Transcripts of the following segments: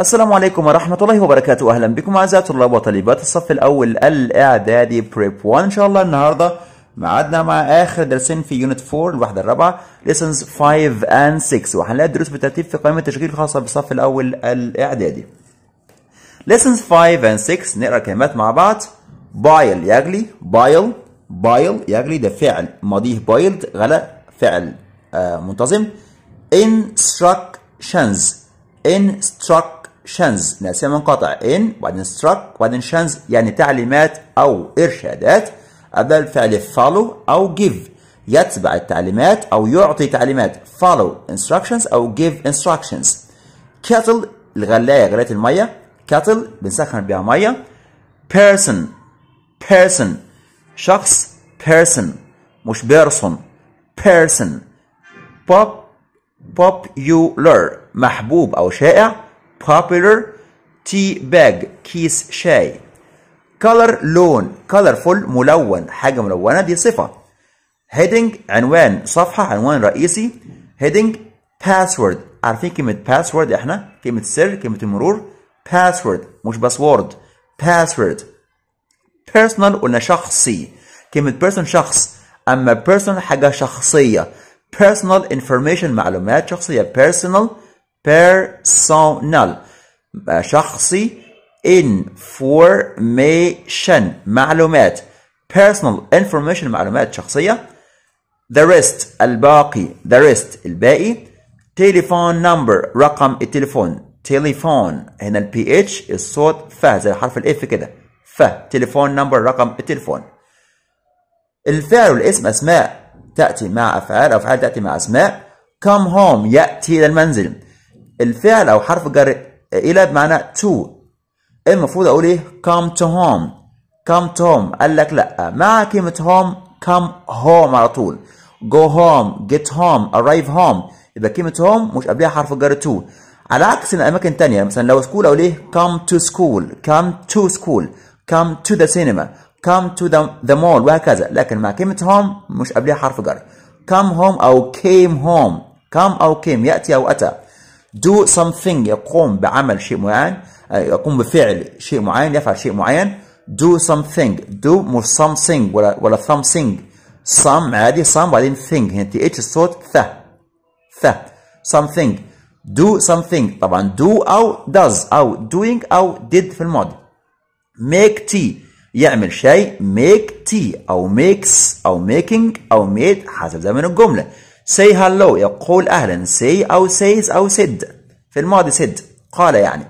السلام عليكم ورحمة الله وبركاته أهلا بكم أعزائي طلاب وطالبات الصف الأول الإعدادي بريب 1 إن شاء الله النهاردة معادنا مع آخر درسين في يونت 4 الوحدة الرابعة ليسنز 5 and 6 وهنلاقي الدروس بالترتيب في قائمة التشغيل الخاصة بالصف الأول الإعدادي lessons 5 and 6 نقرأ كلمات مع بعض بايل يغلي بايل بايل يغلي ده فعل ماضيه بايلد غلى فعل آه منتظم instructions instructions شنز ناسية منقطع إن وبعدين struck وبعدين شنز يعني تعليمات أو إرشادات أبدأ الفعل follow أو give يتبع التعليمات أو يعطي تعليمات follow instructions أو give instructions kettle الغلاية غلاية المية kettle بنسخن بها مية person person شخص person مش بيرسون person pop popular محبوب أو شائع popular tea bag كيس شاي color لون colorful ملون حاجة ملونة دي صفة heading عنوان صفحة عنوان رئيسي heading password عارفين كلمة password احنا كلمة سر كلمة المرور password مش باسورد password personal قلنا شخصي كلمة person شخص أما personal حاجة شخصية personal information معلومات شخصية personal personal شخصي information معلومات personal information معلومات شخصية the rest الباقي the rest الباقي telephone number رقم التليفون تليفون هنا ال ph الصوت ف زي حرف الاف كده ف تليفون نمبر رقم التليفون الفعل والاسم اسماء تاتي مع افعال او افعال تاتي مع اسماء come home ياتي الى المنزل الفعل او حرف جر الى بمعنى to المفروض اقول ايه come to home come to home قال لك لا مع كلمه home come home على طول go home get home arrive home يبقى كلمه home مش قبلها حرف جر to على عكس الاماكن اماكن مثلا لو سكول اقول ايه come to school come to school come to the cinema come to the, the mall وهكذا لكن مع كلمه home مش قبلها حرف جر come home او came home come او came ياتي او اتى do something يقوم بعمل شيء معين يقوم بفعل شيء معين يفعل شيء معين do something do مش something ولا ولا something some عادي some بعدين thing هنا تي اتش الصوت ث ث something do something طبعا do او does او doing او did في الماضي make tea يعمل شيء make tea او makes او making او made حسب زمن الجمله say hello يقول أهلا say أو says أو said في الماضي said قال يعني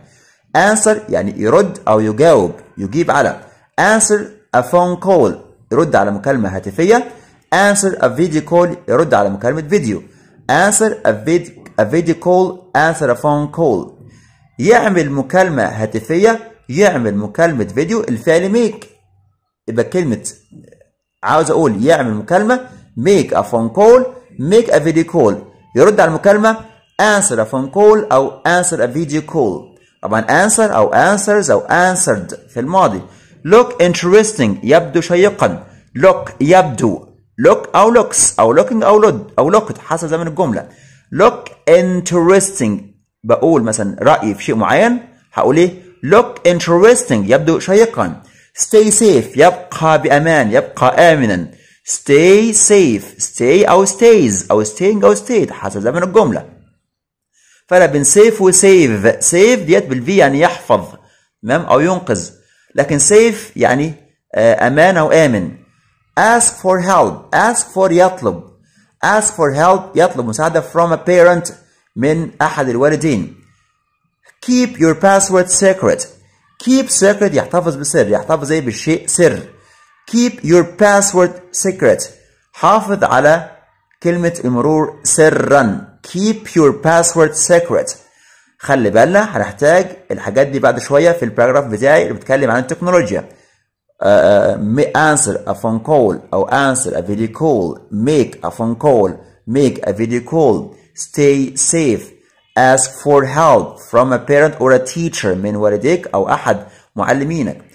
answer يعني يرد أو يجاوب يجيب على answer a phone call يرد على مكالمة هاتفية answer a video call يرد على مكالمة فيديو answer a video a video call answer a phone call يعمل مكالمة هاتفية يعمل مكالمة فيديو الفعل ميك يبقى كلمة عاوز أقول يعمل مكالمة ميك a phone call make a video call يرد على المكالمة answer a phone call أو answer a video call طبعا answer أو answers أو answered في الماضي look interesting يبدو شيقا look يبدو look أو looks أو looking أو looked أو looked حسب زمن الجملة look interesting بقول مثلا رأيي في شيء معين هقول إيه look interesting يبدو شيقا stay safe يبقى بأمان يبقى آمنا stay safe stay أو stays أو staying أو stayed حسب زمن الجملة فلا بين و وسيف سيف ديت بالفي يعني يحفظ تمام أو ينقذ لكن safe يعني آه، أمان أو آمن ask for help ask for يطلب ask for help يطلب مساعدة from a parent من أحد الوالدين keep your password secret keep secret يحتفظ بسر يحتفظ ايه بالشيء سر keep your password secret حافظ على كلمة المرور سرا keep your password secret خلي بالنا هنحتاج الحاجات دي بعد شوية في الباراجراف بتاعي اللي بتكلم عن التكنولوجيا answer a phone call أو answer a video call make a phone call make a video call stay safe ask for help from a parent or a teacher من والديك أو أحد معلمينك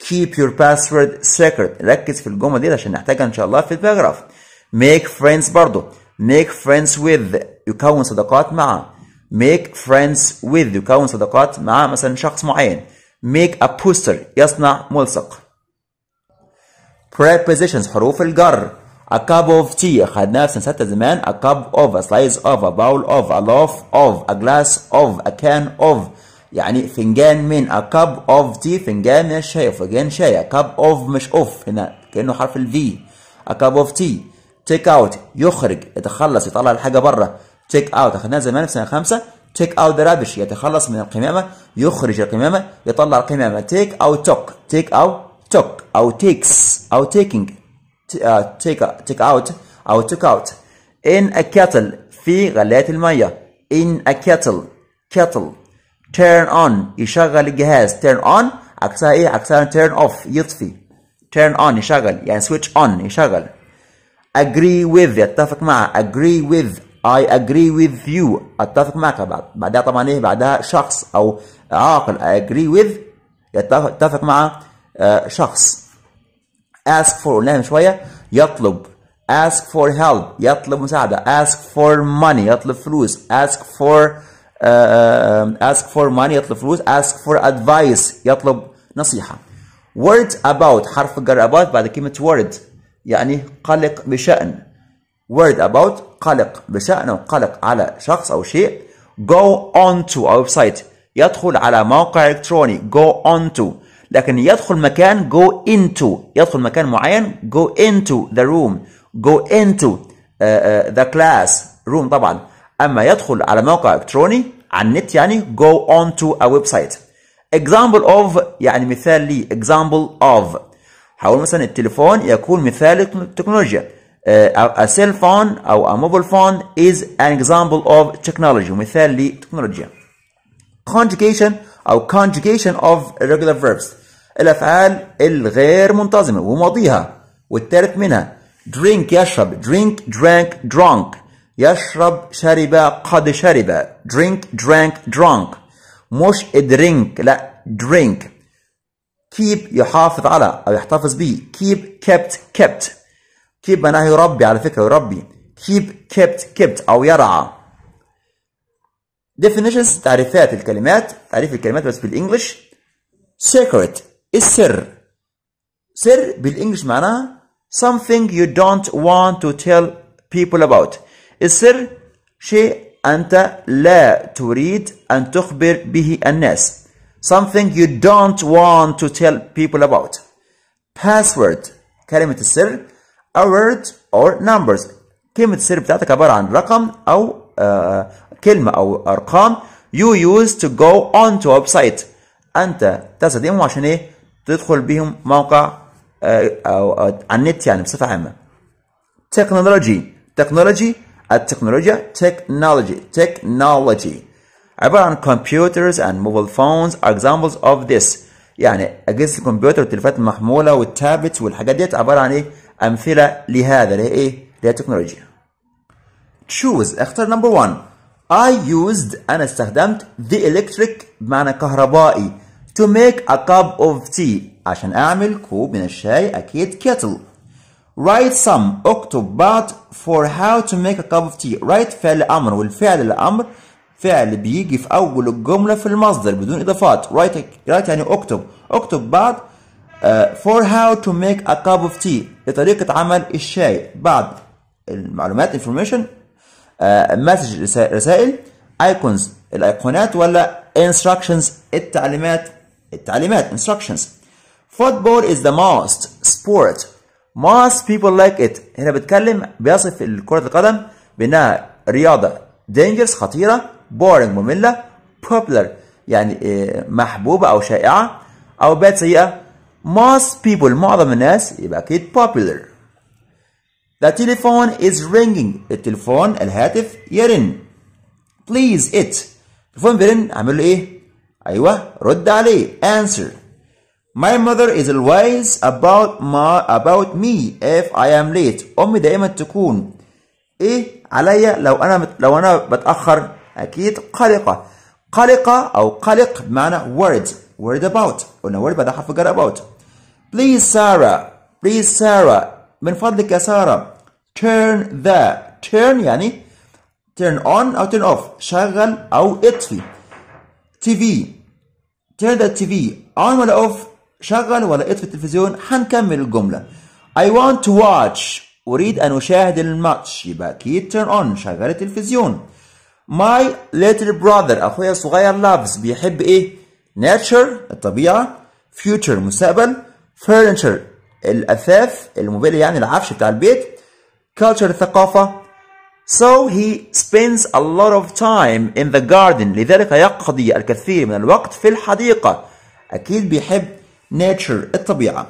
keep your password secret ركز في الجمله دي عشان نحتاجها ان شاء الله في الباراجراف make friends برضو make friends with يكون صداقات مع make friends with يكون صداقات مع مثلا شخص معين make a poster يصنع ملصق prepositions حروف الجر a cup of tea خدناها في سنة زمان a cup of a slice of a bowl of a loaf of a glass of a can of يعني فنجان من a cup of tea فنجان من الشاي فنجان شاي a cup of مش اوف هنا كأنه حرف ال V a cup of tea take out يخرج يتخلص يطلع الحاجة بره take out اخذناها زمان في سنة خمسة take out the rubbish يتخلص من القمامة يخرج القمامة يطلع القمامة take out توك take out توك أو takes أو taking آه، take take out أو took out in a kettle في غلاية المية in a kettle kettle turn on يشغل الجهاز turn on عكسها ايه عكسها turn off يطفي turn on يشغل يعني switch on يشغل agree with يتفق مع agree with I agree with you اتفق معك بعد بعدها طبعا ايه بعدها شخص او عاقل I agree with يتفق مع آه، شخص ask for قلناها شويه يطلب ask for help يطلب مساعده ask for money يطلب فلوس ask for ask for money يطلب فلوس ask for advice يطلب نصيحة word about حرف جر about بعد كلمة word يعني قلق بشأن word about قلق بشأن أو قلق على شخص أو شيء go on to a website يدخل على موقع إلكتروني go on to لكن يدخل مكان go into يدخل مكان معين go into the room go into uh, uh, the class room طبعا اما يدخل على موقع الكتروني على النت يعني go on to a website example of يعني مثال لي example of هقول مثلا التليفون يكون مثال التكنولوجيا آه، a cell phone او a mobile phone is an example of technology مثال لي تكنولوجيا conjugation او conjugation of irregular verbs الافعال الغير منتظمه وماضيها والثالث منها drink يشرب drink drank drunk يشرب شرب قد شرب drink drank drunk مش drink لا drink keep يحافظ على أو يحتفظ به keep kept kept keep معناها يربي على فكرة يربي keep kept kept أو يرعى definitions تعريفات الكلمات تعريف الكلمات بس بالإنجلش secret السر سر بالإنجلش معناها something you don't want to tell people about السر شيء أنت لا تريد أن تخبر به الناس something you don't want to tell people about password كلمة السر a word or numbers كلمة السر بتاعتك عبارة عن رقم أو آه كلمة أو أرقام you use to go on to website أنت تستخدمهم عشان إيه تدخل بهم موقع آه أو, آه، على النت يعني بصفة عامة technology technology التكنولوجيا technology technology عبارة عن computers and mobile phones are examples of this يعني أجهزة الكمبيوتر والتليفونات المحمولة والتابلت والحاجات ديت عبارة عن إيه؟ أمثلة لهذا اللي هي إيه؟ اللي هي تكنولوجيا. choose اختار نمبر 1 I used أنا استخدمت the electric بمعنى كهربائي to make a cup of tea عشان أعمل كوب من الشاي أكيد kettle write some اكتب بعض for how to make a cup of tea write فعل امر والفعل الامر فعل بيجي في اول الجمله في المصدر بدون اضافات write write يعني اكتب اكتب بعض uh, for how to make a cup of tea لطريقه عمل الشاي بعض المعلومات information مسج uh, رسائل ايكونز الايقونات ولا instructions التعليمات التعليمات instructions football is the most sport ماس people like it هنا بيتكلم بيصف كرة القدم بأنها رياضة dangerous خطيرة boring مملة popular يعني آه، محبوبة أو شائعة أو بات سيئة most people معظم الناس يبقى أكيد popular The telephone is ringing التليفون الهاتف يرن please it التليفون بيرن أعمل له إيه؟ أيوه رد عليه answer My mother is always about ما about me if I am late. أمي دائما تكون إيه عليا لو أنا مت... لو أنا بتأخر أكيد قلقة قلقة أو قلق بمعنى worried worried about قلنا worried بعدها حرف جر about. Please Sarah please Sarah من فضلك يا سارة turn the turn يعني turn on أو turn off شغل أو اطفي TV turn the TV on ولا off شغل ولا اطفي التلفزيون هنكمل الجمله I want to watch اريد ان اشاهد الماتش يبقى اكيد turn on شغل التلفزيون my little brother اخويا الصغير loves بيحب ايه nature الطبيعه future مستقبل furniture الاثاث الموبيل يعني العفش بتاع البيت culture الثقافه So he spends a lot of time in the garden لذلك يقضي الكثير من الوقت في الحديقة أكيد بيحب nature الطبيعة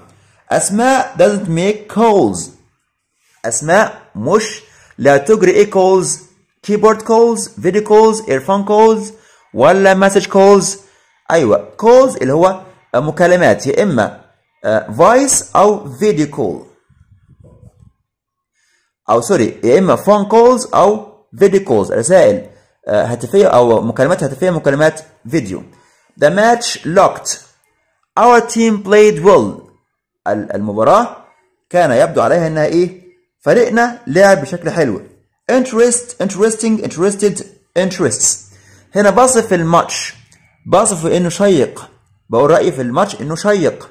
أسماء doesn't make calls أسماء مش لا تجري إيه calls keyboard calls video calls earphone calls ولا message calls أيوة calls اللي هو مكالمات يا إما voice أو video call أو سوري يا إما phone calls أو video calls رسائل هاتفية أو مكالمات هاتفية مكالمات فيديو the match locked Our team played well المباراة كان يبدو عليها انها ايه فريقنا لعب بشكل حلو interest interesting interested interests هنا بصف الماتش بصف انه شيق بقول رأيي في الماتش انه شيق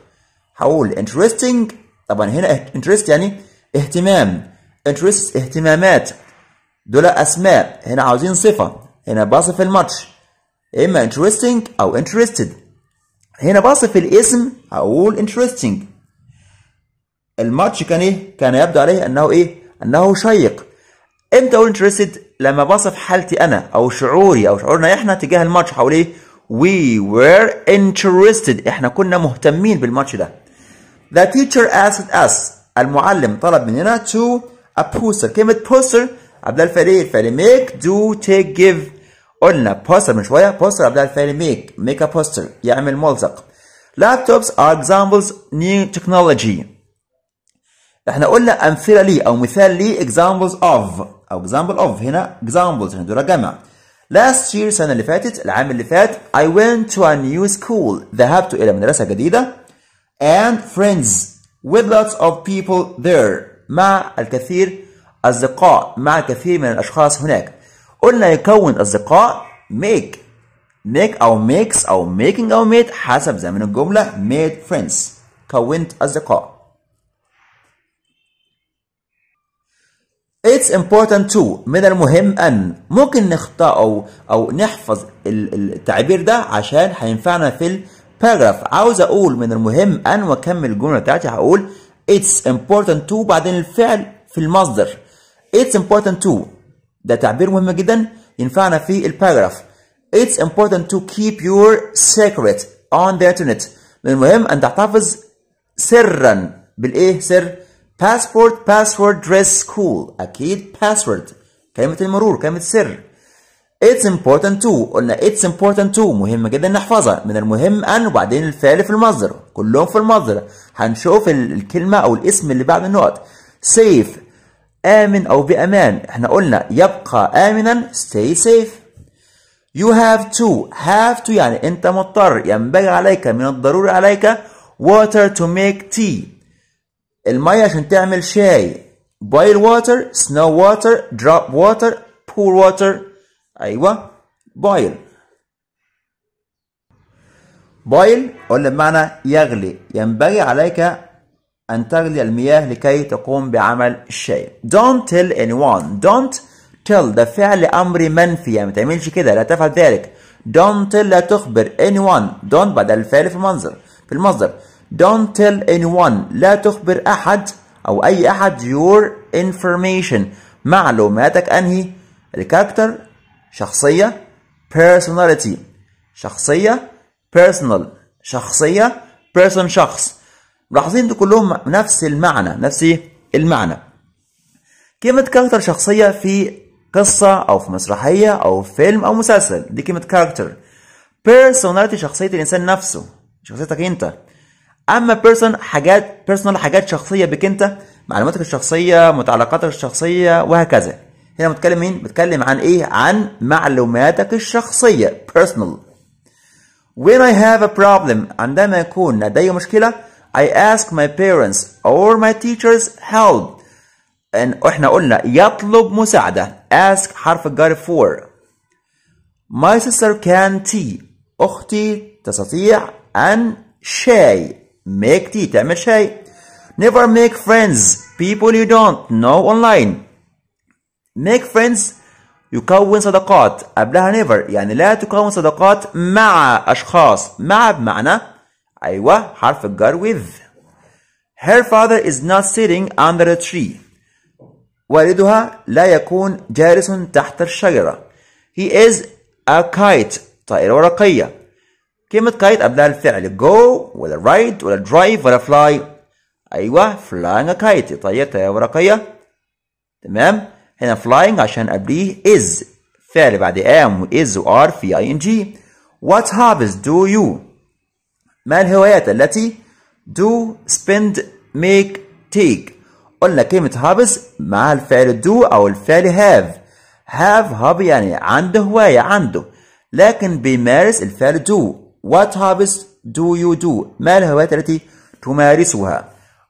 هقول interesting طبعا هنا interest يعني اهتمام interest اهتمامات دول اسماء هنا عاوزين صفة هنا بصف الماتش اما interesting او interested هنا بصف الاسم اقول انترستنج الماتش كان ايه كان يبدو عليه انه ايه انه شيق امتى اقول انترستد لما بصف حالتي انا او شعوري او شعورنا احنا تجاه الماتش هقول ايه وير were احنا كنا مهتمين بالماتش ده ذا teacher asked اس المعلم طلب مننا تو ا بوستر كلمه بوستر عبد الفريق فالي ميك دو تيك جيف قلنا بوستر من شويه بوستر قبلها الفعل ميك ميك ا بوستر يعمل ملصق لابتوبس ار اكزامبلز نيو تكنولوجي احنا قلنا امثله لي او مثال لي اكزامبلز اوف او اكزامبل اوف هنا اكزامبلز هنا دول جمع last year السنه اللي فاتت العام اللي فات I went to a new school ذهبت الى مدرسه جديده and friends with lots of people there مع الكثير اصدقاء مع كثير من الاشخاص هناك قلنا يكون أصدقاء make make أو ميكس أو making أو made حسب زمن الجملة made friends كونت أصدقاء It's important to من المهم أن ممكن نختار أو أو نحفظ التعبير ده عشان هينفعنا في الباراجراف عاوز أقول من المهم أن وأكمل الجملة بتاعتي هقول It's important to بعدين الفعل في المصدر It's important to ده تعبير مهم جدا ينفعنا في الباراجراف It's important to keep your secret on the internet من المهم أن تحتفظ سرا بالإيه سر passport password dress school أكيد password كلمة المرور كلمة سر It's important to قلنا it's important to مهم جدا نحفظها من المهم أن وبعدين الفعل في المصدر كلهم في المصدر هنشوف الكلمة أو الاسم اللي بعد النقط safe آمن أو بأمان احنا قلنا يبقى آمنا stay safe you have to have to يعني أنت مضطر ينبغي عليك من الضروري عليك water to make tea المية عشان تعمل شاي boil water snow water drop water pour water أيوة boil boil قلنا بمعنى يغلي ينبغي عليك أن تغلي المياه لكي تقوم بعمل الشيء don't tell anyone don't tell ده فعل أمر منفي يعني ما تعملش كده لا تفعل ذلك don't tell لا تخبر anyone don't بعد الفعل في المنظر في المصدر don't tell anyone لا تخبر أحد أو أي أحد your information معلوماتك أنهي الكاركتر شخصية personality شخصية personal شخصية person شخص ملاحظين دول كلهم نفس المعنى نفس ايه المعنى كلمة كاركتر شخصية في قصة أو في مسرحية أو في فيلم أو مسلسل دي كلمة كاركتر بيرسوناليتي شخصية الإنسان نفسه شخصيتك أنت أما بيرسون حاجات بيرسونال حاجات شخصية بك أنت معلوماتك الشخصية متعلقاتك الشخصية وهكذا هنا بتكلم مين؟ بتكلم عن إيه؟ عن معلوماتك الشخصية personal when I have a problem عندما يكون لدي مشكلة I ask my parents or my teachers help and احنا قلنا يطلب مساعدة ask حرف الجر for my sister can tea أختي تستطيع أن شاي make tea تعمل شاي never make friends people you don't know online make friends يكون صداقات قبلها never يعني لا تكون صداقات مع أشخاص مع بمعنى أيوة حرف الجر with Her father is not sitting under a tree والدها لا يكون جالس تحت الشجرة He is a kite طائرة ورقية كلمة kite قبلها الفعل go ولا ride ولا drive ولا fly أيوة flying a kite طائرة طيب ورقية تمام هنا flying عشان قبليه is فعل بعد am و is و are في ing What hobbies do you ما الهوايات التي do spend make take قلنا كلمة hobbies مع الفعل do أو الفعل have have hobby يعني عنده هواية عنده لكن بيمارس الفعل do what hobbies do you do ما الهوايات التي تمارسها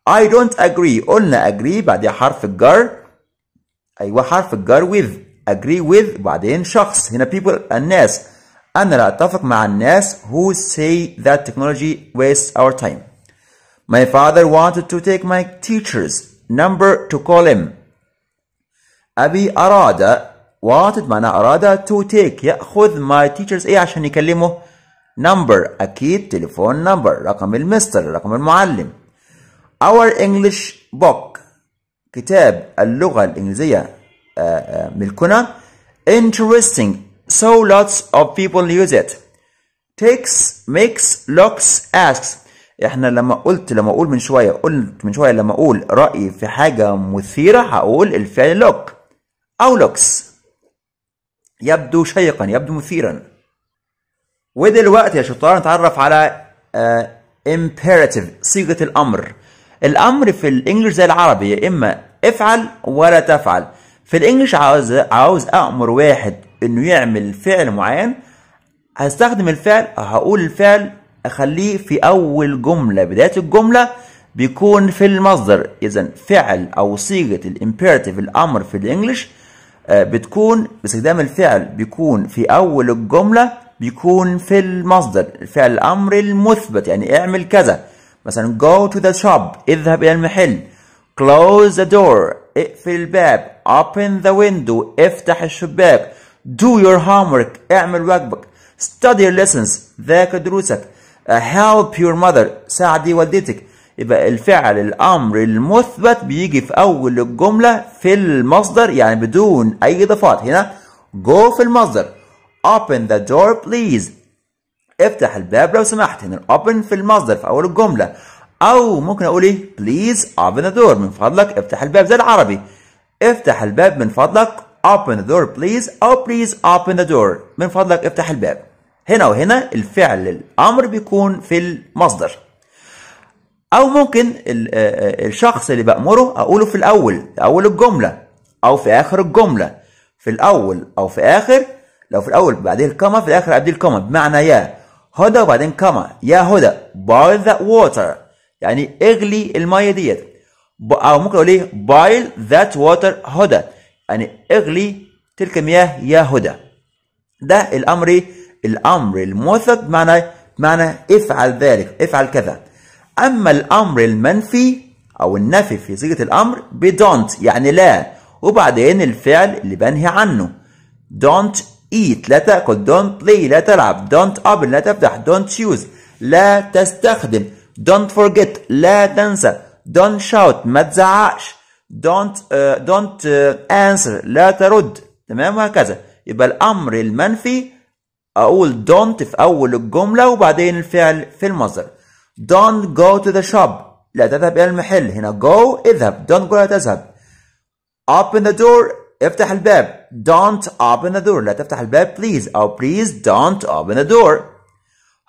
I don't agree قلنا agree بعدين حرف الجر أيوة حرف الجر with agree with بعدين شخص هنا people الناس أنا لا أتفق مع الناس who say that technology wastes our time. My father wanted to take my teacher's number to call him. أبي أراد wanted معنى أراد to take يأخذ my teacher's إيه عشان يكلمه number أكيد تليفون number رقم المستر رقم المعلم. Our English book كتاب اللغة الإنجليزية ملكنا interesting So lots of people use it. Takes, makes, looks, asks. احنا لما قلت لما اقول من شويه قلت من شويه لما اقول رايي في حاجه مثيره هقول الفعل look او looks. يبدو شيقا يبدو مثيرا. ودلوقتي يا شطار نتعرف على uh, imperative صيغه الامر. الامر في الانجليش زي العربي يا اما افعل ولا تفعل. في الانجليش عاوز عاوز امر واحد انه يعمل فعل معين هستخدم الفعل هقول الفعل اخليه في اول جمله بدايه الجمله بيكون في المصدر اذا فعل او صيغه الامبيرتيف الامر في الانجليش آه، بتكون باستخدام الفعل بيكون في اول الجمله بيكون في المصدر الفعل الامر المثبت يعني اعمل كذا مثلا go to the shop اذهب الى المحل close the door اقفل الباب open the window افتح الشباك do your homework اعمل واجبك study your lessons ذاكر دروسك help your mother ساعدي والدتك يبقى الفعل الامر المثبت بيجي في اول الجمله في المصدر يعني بدون اي اضافات هنا Go في المصدر open the door please افتح الباب لو سمحت هنا open في المصدر في اول الجمله او ممكن اقول ايه please open the door من فضلك افتح الباب زي العربي افتح الباب من فضلك open the door please أو oh, please open the door من فضلك افتح الباب هنا وهنا الفعل الأمر بيكون في المصدر أو ممكن آه، آه، الشخص اللي بأمره أقوله في الأول في أول الجملة أو في آخر الجملة في الأول أو في آخر لو في الأول بعديه الكما في الآخر بعديه الكما بمعنى يا هدى وبعدين كما يا هدى boil that water يعني اغلي المية ديت أو ممكن أقول إيه boil that water هدى يعني اغلي تلك المياه يا هدى ده الامر الامر الموثق معنى معنى افعل ذلك افعل كذا اما الامر المنفي او النفي في صيغه الامر بدونت يعني لا وبعدين الفعل اللي بنهي عنه don't eat لا تاكل don't play لا تلعب don't open لا تفتح don't choose لا تستخدم don't forget لا تنسى don't shout ما تزعقش don't uh, don't uh, answer لا ترد تمام وهكذا يبقى الامر المنفي اقول don't في اول الجمله وبعدين الفعل في المصدر don't go to the shop لا تذهب الى المحل هنا go اذهب don't go لا تذهب open the door افتح الباب don't open the door لا تفتح الباب please او please don't open the door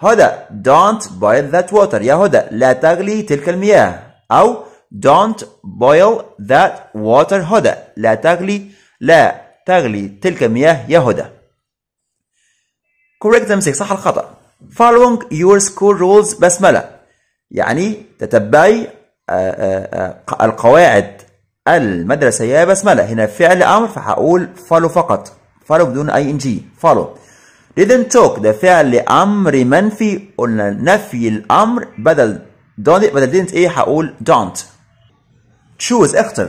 هدى don't boil that water يا هدى لا تغلي تلك المياه أو Don't boil that water هدى لا تغلي لا تغلي تلك المياه يا هدى correct تمسك صح الخطأ following your school rules بسملة يعني تتبعي آه، آه، آه، القواعد المدرسية بسملة هنا فعل أمر فهقول follow فقط follow بدون اي ان جي follow didn't talk ده فعل أمر منفي قلنا نفي الأمر بدل don't بدل didn't إيه هقول don't تشوز اختر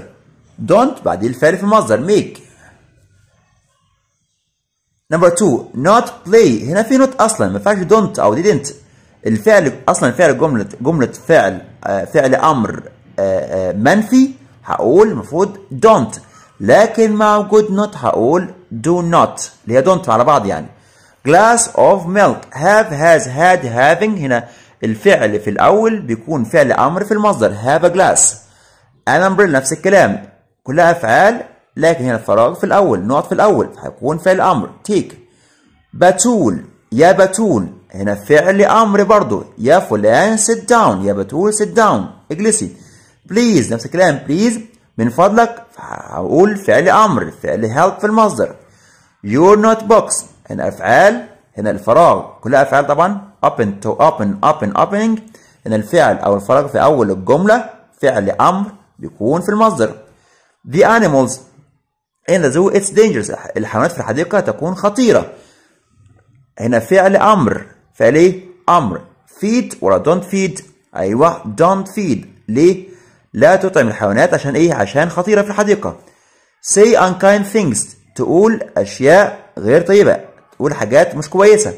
don't بعد الفعل في المصدر make نمبر 2 not play هنا في not اصلا ما ينفعش don't او didn't الفعل اصلا فعل جمله جمله فعل آه، فعل امر آه، آه، منفي هقول المفروض don't لكن مع وجود not هقول do not اللي هي don't على بعض يعني glass of milk have has had having هنا الفعل في الاول بيكون فعل امر في المصدر have a glass امبر نفس الكلام كلها افعال لكن هنا الفراغ في الاول نقط في الاول هيكون فعل امر تيك بتول يا بتول هنا فعل امر برضه يا فلان سيت داون يا بتول سيت داون اجلسي بليز نفس الكلام بليز من فضلك هقول فعل امر فعل هيلب في المصدر يور نوت بوكس هنا افعال هنا الفراغ كلها افعال طبعا open to open open opening هنا الفعل او الفراغ في اول الجمله فعل امر بيكون في المصدر The animals in the zoo it's dangerous الحيوانات في الحديقة تكون خطيرة هنا فعل أمر فعل إيه؟ أمر feed ولا don't feed أيوه don't feed ليه؟ لا تطعم الحيوانات عشان إيه؟ عشان خطيرة في الحديقة say unkind things تقول أشياء غير طيبة تقول حاجات مش كويسة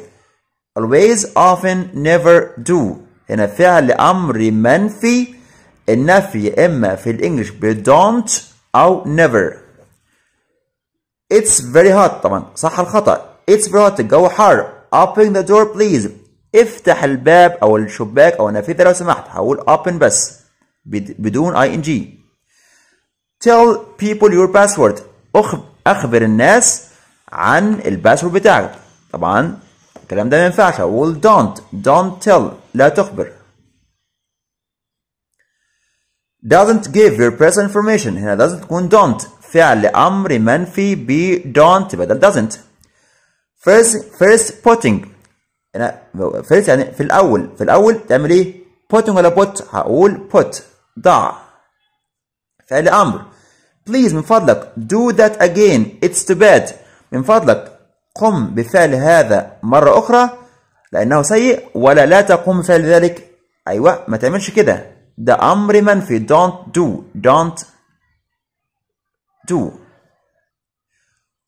always often never do هنا فعل أمر منفي النفي يا اما في الانجليش ب don't او never It's very hot طبعا صح الخطأ It's very hot الجو حار Open the door please افتح الباب او الشباك او النافذة لو سمحت هقول open بس بدون ing Tell people your password اخبر الناس عن الباسورد بتاعك طبعا الكلام ده ما ينفعش أقول don't don't tell لا تخبر doesn't give your personal information هنا doesn't تكون don't فعل امر منفي ب don't بدل doesn't first first putting هنا first يعني في الاول في الاول تعمل ايه putting ولا put هقول put ضع فعل امر please من فضلك do that again it's too bad من فضلك قم بفعل هذا مره اخرى لانه سيء ولا لا تقوم بفعل ذلك ايوه ما تعملش كده ده أمر منفي don't do don't do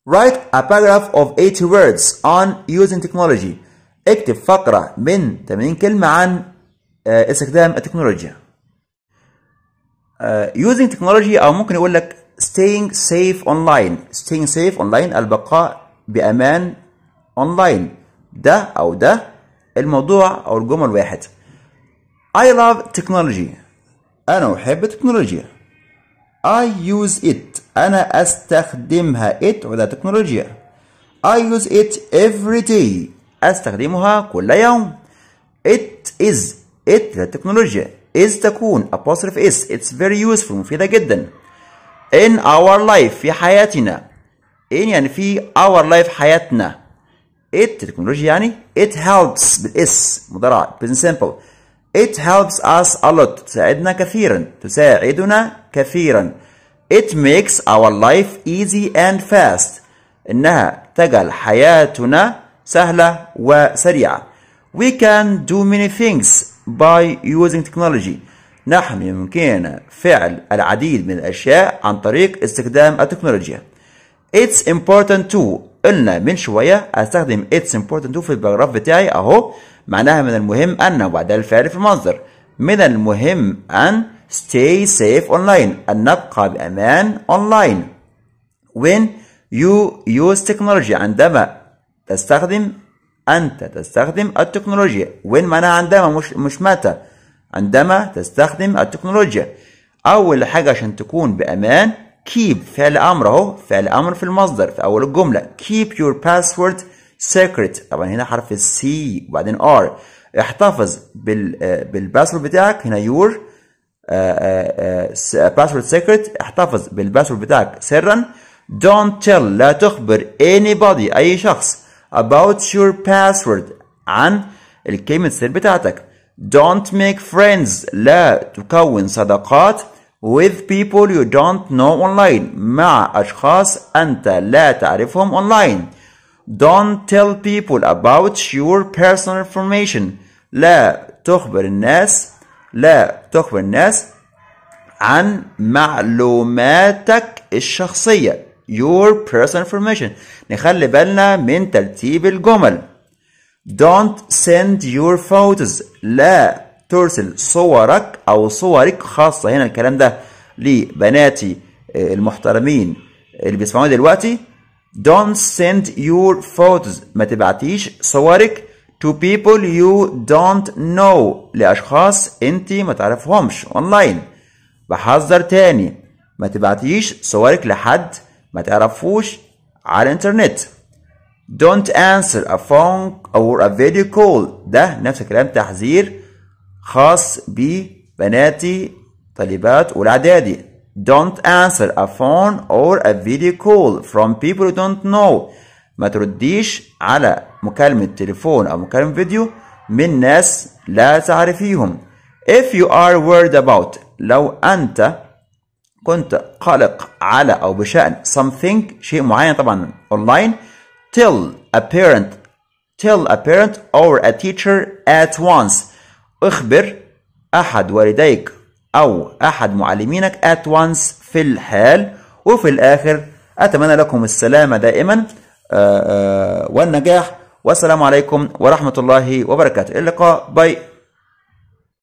write a paragraph of 80 words on using technology اكتب فقرة من 80 كلمة عن استخدام التكنولوجيا using technology أو ممكن يقول لك staying safe online staying safe online البقاء بأمان online ده أو ده الموضوع أو الجمل واحد I love technology أنا أحب التكنولوجيا I use it أنا أستخدمها it ولا تكنولوجيا I use it every day أستخدمها كل يوم It is it تكنولوجيا. is تكون apostrophe is it's very useful مفيدة جدا in our life في حياتنا in يعني في our life حياتنا it تكنولوجيا يعني it helps بالاس مضارع present simple It helps us a lot. تساعدنا كثيرا. تساعدنا كثيرا. It makes our life easy and fast. إنها تجعل حياتنا سهلة وسريعة. We can do many things by using technology. نحن يمكننا فعل العديد من الأشياء عن طريق استخدام التكنولوجيا. It's important to قلنا من شوية أستخدم it's important to في البراجراف بتاعي أهو معناها من المهم أن وبعدها الفعل في المصدر من المهم أن stay safe online أن نبقى بأمان online when you use technology عندما تستخدم أنت تستخدم التكنولوجيا when معناها عندما مش, مش متى عندما تستخدم التكنولوجيا أول حاجة عشان تكون بأمان keep فعل أمر أهو فعل أمر في المصدر في أول الجملة keep your password سيكريت طبعا هنا حرف السي وبعدين ار احتفظ بال آه، بالباسورد بتاعك هنا يور باسورد سيكريت احتفظ بالباسورد بتاعك سرا don't tell لا تخبر anybody اي شخص about your password عن الكلمة السر بتاعتك don't make friends لا تكون صداقات with people you don't know online مع أشخاص أنت لا تعرفهم online Don't tell people about your personal information لا تخبر الناس لا تخبر الناس عن معلوماتك الشخصية your personal information نخلي بالنا من ترتيب الجمل Don't send your photos لا ترسل صورك أو صورك خاصة هنا الكلام ده لبناتي المحترمين اللي بيسمعوني دلوقتي Don't send your photos ما تبعتيش صورك to people you don't know لأشخاص أنت ما تعرفهمش أونلاين بحذر تاني ما تبعتيش صورك لحد ما تعرفوش على الإنترنت Don't answer a phone or a video call ده نفس الكلام تحذير خاص ببناتي طالبات والإعدادي Don't answer a phone or a video call from people you don't know ما ترديش على مكالمة تليفون أو مكالمة فيديو من ناس لا تعرفيهم If you are worried about لو أنت كنت قلق على أو بشأن something شيء معين طبعا online tell a parent tell a parent or a teacher at once اخبر أحد والديك أو أحد معلمينك at once في الحال وفي الآخر أتمنى لكم السلامة دائما آه، آه، والنجاح والسلام عليكم ورحمة الله وبركاته اللقاء باي